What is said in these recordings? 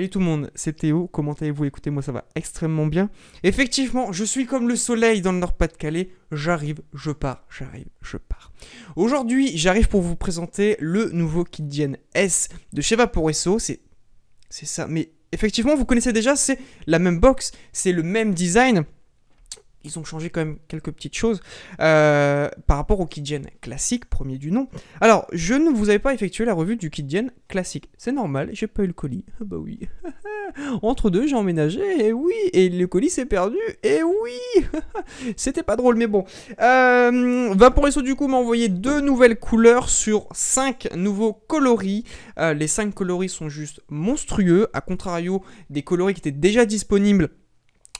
Salut tout le monde, c'est Théo, comment allez-vous Écoutez, moi ça va extrêmement bien. Effectivement, je suis comme le soleil dans le Nord-Pas-de-Calais, j'arrive, je pars, j'arrive, je pars. Aujourd'hui, j'arrive pour vous présenter le nouveau kit S de chez Vaporesso, c'est... c'est ça, mais effectivement, vous connaissez déjà, c'est la même box, c'est le même design, ils ont changé quand même quelques petites choses euh, par rapport au Gen classique, premier du nom. Alors, je ne vous avais pas effectué la revue du Gen classique. C'est normal, j'ai pas eu le colis. Ah bah oui. Entre deux, j'ai emménagé, et oui, et le colis s'est perdu, et oui C'était pas drôle, mais bon. Euh, du coup, m'a envoyé deux nouvelles couleurs sur cinq nouveaux coloris. Euh, les cinq coloris sont juste monstrueux, à contrario des coloris qui étaient déjà disponibles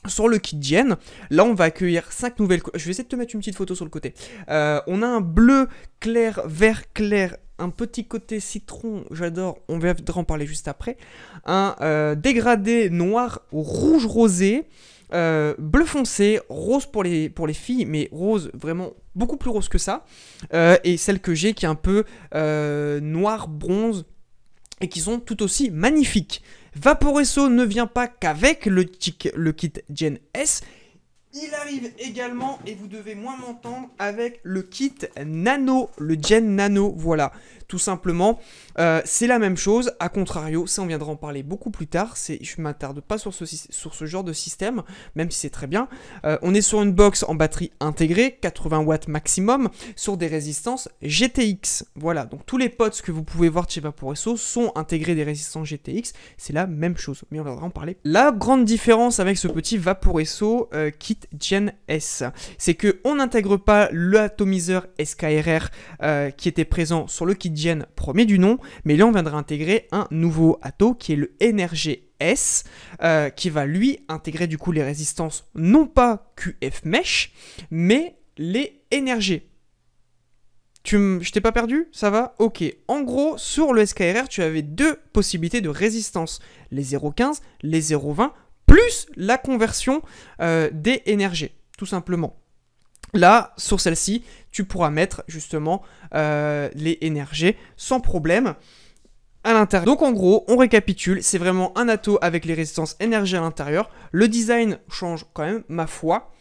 sur le kit Gen, là on va accueillir 5 nouvelles... Je vais essayer de te mettre une petite photo sur le côté. Euh, on a un bleu clair, vert clair, un petit côté citron, j'adore, on va en parler juste après. Un euh, dégradé noir, rouge rosé, euh, bleu foncé, rose pour les, pour les filles, mais rose vraiment beaucoup plus rose que ça. et celle que j'ai qui est un peu noir, bronze, et qui sont tout aussi magnifiques. Vaporesso ne vient pas qu'avec le, le kit Gen S, il arrive également, et vous devez moins m'entendre, avec le kit Nano, le Gen Nano, voilà, tout simplement. Euh, c'est la même chose, à contrario, ça on viendra en parler beaucoup plus tard, je ne m'attarde pas sur ce, genre de système, même si c'est très bien. Euh, on est sur une box en batterie intégrée, 80 watts maximum, sur des résistances GTX, voilà. Donc tous les pods que vous pouvez voir chez Vaporesso sont intégrés des résistances GTX, c'est la même chose, mais on viendra en parler. La grande différence avec ce petit Vaporesso euh, kit Gen S. C'est que on n'intègre pas l'atomiseur SKRR euh, qui était présent sur le kit Gen premier du nom, mais là on viendra intégrer un nouveau ato qui est le NRG S, euh, qui va lui intégrer du coup les résistances non pas QF mesh, mais les NRG. Tu Je t'ai pas perdu Ça va Ok. En gros, sur le SKRR, tu avais deux possibilités de résistance. Les 0,15, les 0,20 plus la conversion euh, des énergies, tout simplement. Là, sur celle-ci, tu pourras mettre justement euh, les énergies sans problème à l'intérieur. Donc en gros, on récapitule, c'est vraiment un ato avec les résistances énergies à l'intérieur. Le design change quand même, ma foi.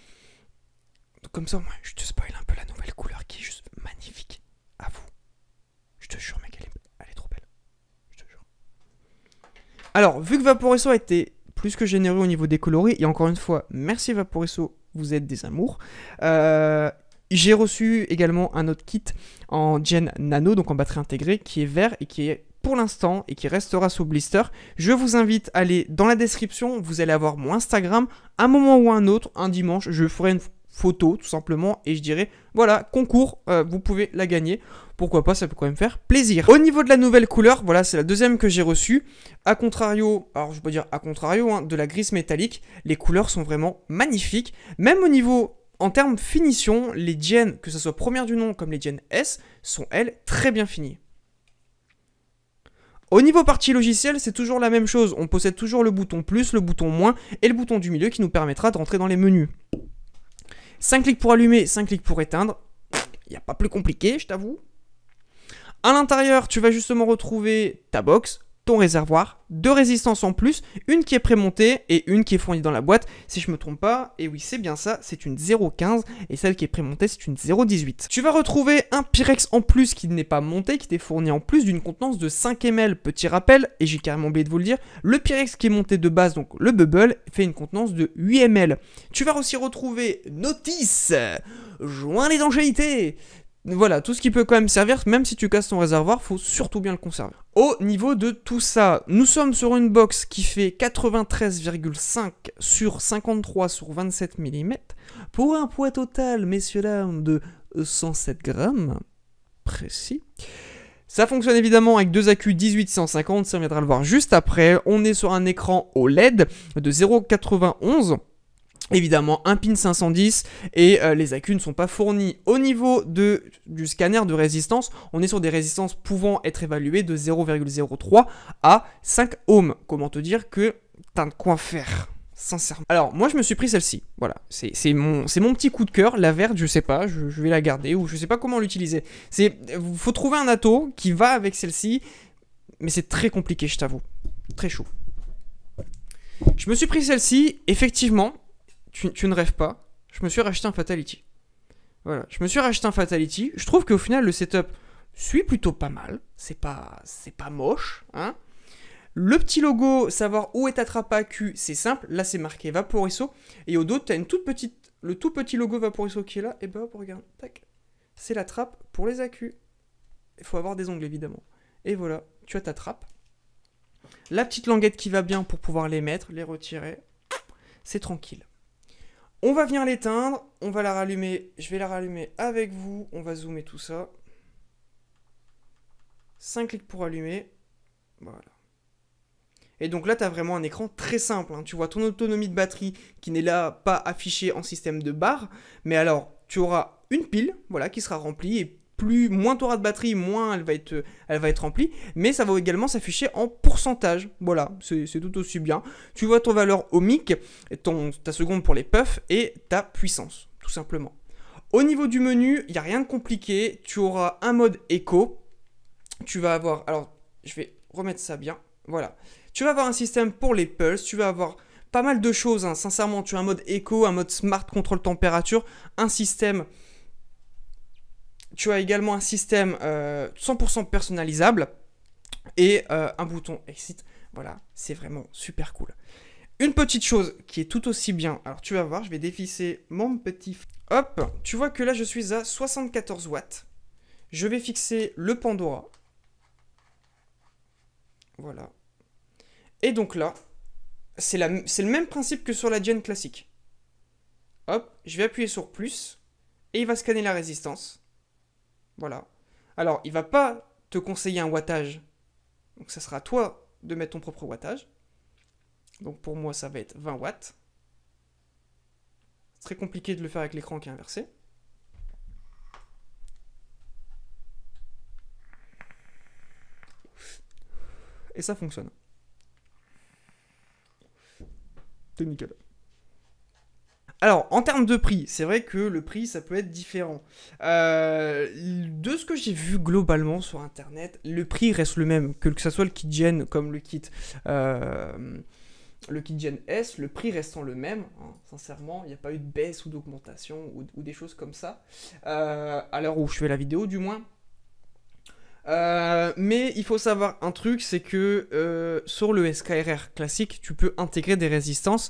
comme ça, je te spoil un peu la nouvelle couleur qui est juste magnifique. À vous. Je te jure, mec, elle est, elle est trop belle. Je te jure. Alors, vu que Vaporesso a été plus que généreux au niveau des coloris, Et encore une fois, merci Vaporiso, vous êtes des amours. Euh, j'ai reçu également un autre kit en Gen Nano, donc en batterie intégrée, qui est vert et qui est pour l'instant et qui restera sous blister. Je vous invite à aller dans la description, vous allez avoir mon Instagram, un moment ou un autre, un dimanche, je ferai une photo tout simplement et je dirais voilà concours euh, vous pouvez la gagner pourquoi pas ça peut quand même faire plaisir au niveau de la nouvelle couleur voilà c'est la deuxième que j'ai reçue à contrario alors je peux dire à contrario hein, de la grise métallique les couleurs sont vraiment magnifiques même au niveau en termes finition les Gen que ce soit première du nom comme les Gen S sont elles très bien finies au niveau partie logicielle, c'est toujours la même chose, on possède toujours le bouton plus, le bouton moins et le bouton du milieu qui nous permettra de rentrer dans les menus. 5 clics pour allumer, 5 clics pour éteindre. Il n'y a pas plus compliqué, je t'avoue. À l'intérieur, tu vas justement retrouver ta box, réservoir, deux résistances en plus, une qui est prémontée et une qui est fournie dans la boîte, si je me trompe pas, et oui c'est bien ça, c'est une 0.15 et celle qui est prémontée c'est une 0.18. Tu vas retrouver un Pyrex en plus qui n'est pas monté, qui t'est fourni en plus d'une contenance de 5 ml. Petit rappel, et j'ai carrément oublié de vous le dire, le Pyrex qui est monté de base, donc le Bubble, fait une contenance de 8 ml. Tu vas aussi retrouver Notice, joint les tu voilà, tout ce qui peut quand même servir, même si tu casses ton réservoir, faut surtout bien le conserver. Au niveau de tout ça, nous sommes sur une box qui fait 93,5 sur 53 sur 27 mm, pour un poids total, messieurs dames, de 107 grammes, précis. Ça fonctionne évidemment avec deux AQ 1850 ça on viendra le voir juste après. On est sur un écran OLED de 0,91 Évidemment, un pin 510 et euh, les accus ne sont pas fournis. Au niveau de, du scanner de résistance, on est sur des résistances pouvant être évaluées de 0,03 à 5 ohms. Comment te dire que t'as de quoi faire sincèrement. Alors, moi, je me suis pris celle-ci. Voilà, c'est mon, mon petit coup de cœur. La verte, je sais pas, je, vais la garder ou je sais pas comment l'utiliser. C'est, faut trouver un atout qui va avec celle-ci, mais c'est très compliqué, je t'avoue. Très chaud. Je me suis pris celle-ci, effectivement, tu, ne rêves pas, je me suis racheté un Fatality. Voilà, je me suis racheté un Fatality. Je trouve qu'au final, le setup suit plutôt pas mal. C'est pas, c'est pas moche, hein. Le petit logo, savoir où est à Q, c'est simple. Là, c'est marqué Vaporiso. Et au dos, tu as une toute petite, le tout petit logo Vaporiso qui est là. Et bah, regarde, tac. C'est la trappe pour les accus. Il faut avoir des ongles, évidemment. Et voilà, tu as ta trappe. La petite languette qui va bien pour pouvoir les mettre, les retirer. C'est tranquille. On va venir l'éteindre, on va la rallumer, je vais la rallumer avec vous, on va zoomer tout ça. 5 clics pour allumer, voilà. Et donc là, tu as vraiment un écran très simple, hein. tu vois ton autonomie de batterie qui n'est là pas affichée en système de barre, mais alors tu auras une pile, voilà, qui sera remplie et plus moins tu auras de batterie, moins elle va être, euh, elle va être remplie, mais ça va également s'afficher en pourcentage. Voilà, c'est tout aussi bien. Tu vois ton valeur ohmique, ton, ta seconde pour les puffs et ta puissance, tout simplement. Au niveau du menu, il n'y a rien de compliqué. Tu auras un mode écho. Tu vas avoir... Alors, je vais remettre ça bien. Voilà. Tu vas avoir un système pour les pulses. Tu vas avoir pas mal de choses. Hein. Sincèrement, tu as un mode écho, un mode smart contrôle température, un système tu as également un système 100% euh, personnalisable et euh, un bouton exit. Voilà, c'est vraiment super cool. Une petite chose qui est tout aussi bien. Alors tu vas voir, je vais défisser mon petit... Hop, tu vois que là je suis à 74 watts. Je vais fixer le Pandora. Voilà. Et donc là, c'est le même principe que sur la Gen classique. Hop, je vais appuyer sur plus et il va scanner la résistance. Voilà. Alors, il va pas te conseiller un wattage. Donc, ça sera à toi de mettre ton propre wattage. Donc, pour moi, ça va être 20 watts. C'est très compliqué de le faire avec l'écran qui est inversé. Et ça fonctionne. C'est nickel. Alors, en termes de prix, c'est vrai que le prix, ça peut être différent. Euh, de ce que j'ai vu globalement sur Internet, le prix reste le même, que ce soit le kit Gen comme le kit... Euh, le kit Gen S, le prix restant le même, hein, sincèrement, il n'y a pas eu de baisse ou d'augmentation ou, des choses comme ça, euh, à l'heure où je fais la vidéo du moins. mais il faut savoir un truc, c'est que sur le SKRR classique, tu peux intégrer des résistances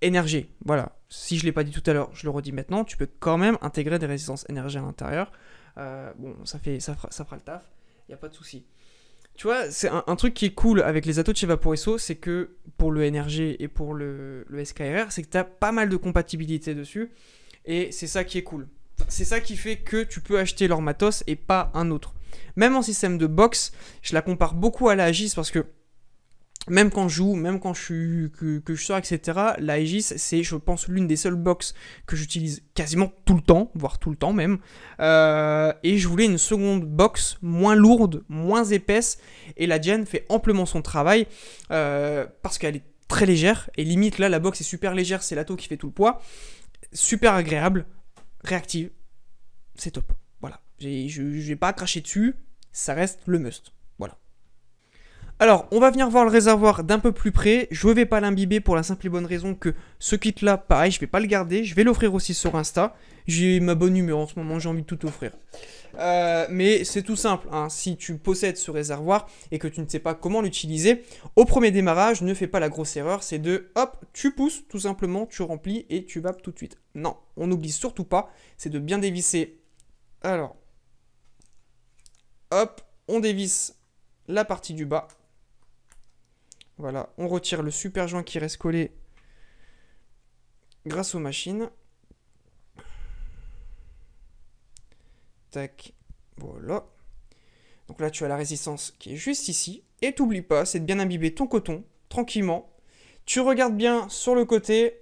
énergie. Voilà. Si je l'ai pas dit tout à l'heure, je le redis maintenant. Tu peux quand même intégrer des résistances énergie à l'intérieur. Euh, bon, ça fait, ça fera, ça fera le taf. Il y a pas de souci. Tu vois, c'est un, truc qui est cool avec les atouts de chez Vaporesso, c'est que pour le NRG et pour le, le SKRR, c'est que tu as pas mal de compatibilité dessus. Et c'est ça qui est cool. C'est ça qui fait que tu peux acheter leur matos et pas un autre. Même en système de box, je la compare beaucoup à la Agis parce que même quand je joue, même quand je suis, que, je sors, etc., la Aegis, c'est, je pense, l'une des seules box que j'utilise quasiment tout le temps, voire tout le temps même. Euh, et je voulais une seconde box moins lourde, moins épaisse, et la diane fait amplement son travail, euh, parce qu'elle est très légère, et limite, là, la box est super légère, c'est l'ATO qui fait tout le poids. Super agréable, réactive, c'est top. Voilà, je vais pas cracher dessus, ça reste le must. Alors, on va venir voir le réservoir d'un peu plus près. Je ne vais pas l'imbiber pour la simple et bonne raison que ce kit-là, pareil, je ne vais pas le garder. Je vais l'offrir aussi sur Insta. J'ai ma bonne humeur en ce moment, j'ai envie de tout offrir. Euh, mais c'est tout simple. Hein. Si tu possèdes ce réservoir et que tu ne sais pas comment l'utiliser, au premier démarrage, ne fais pas la grosse erreur. C'est de, hop, tu pousses, tout simplement, tu remplis et tu vas tout de suite. Non, on n'oublie surtout pas, c'est de bien dévisser. Alors, hop, on dévisse la partie du bas voilà, on retire le super joint qui reste collé grâce aux machines. Tac, voilà. Donc là, tu as la résistance qui est juste ici. Et t'oublie pas, c'est de bien imbiber ton coton, tranquillement. Tu regardes bien sur le côté.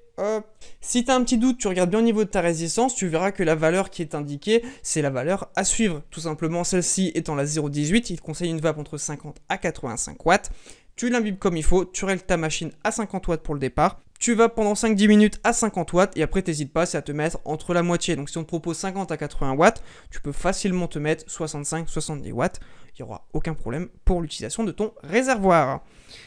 Si tu as un petit doute, tu regardes bien au niveau de ta résistance, tu verras que la valeur qui est indiquée, c'est la valeur à suivre. Tout simplement, celle-ci étant la 0,18, il te conseille une vape entre 50 à 85 watts tu l'imbibes comme il faut, tu règles ta machine à 50 watts pour le départ, tu vas pendant 5-10 minutes à 50 watts et après t'hésites pas, c'est à te mettre entre la moitié. Donc si on te propose 50 à 80 watts, tu peux facilement te mettre 65-70 watts. Il n'y aura aucun problème pour l'utilisation de ton réservoir.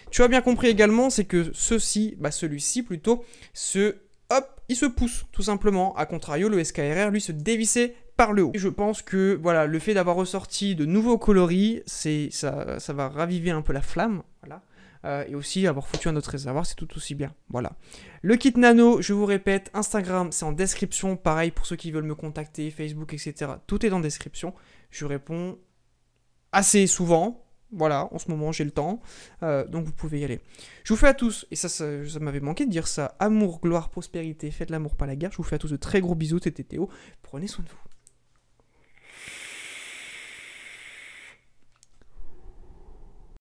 Tu as bien compris également, c'est que ceci, bah celui-ci plutôt, se hop, il se pousse tout simplement. A contrario, le SKRR, lui, se dévissait par le haut. je pense que voilà, le fait d'avoir ressorti de nouveaux coloris, c'est ça, ça va raviver un peu la flamme. Voilà. Euh, et aussi avoir foutu un autre réservoir, c'est tout aussi bien. Voilà. Le kit nano, je vous répète, Instagram, c'est en description. Pareil pour ceux qui veulent me contacter, Facebook, etc. Tout est en description. Je réponds assez souvent, voilà, en ce moment j'ai le temps, euh, donc vous pouvez y aller. Je vous fais à tous, et ça, ça, m'avait manqué de dire ça, amour, gloire, prospérité, faites l'amour pas la guerre, je vous fais à tous de très gros bisous, c'était Théo, prenez soin de vous.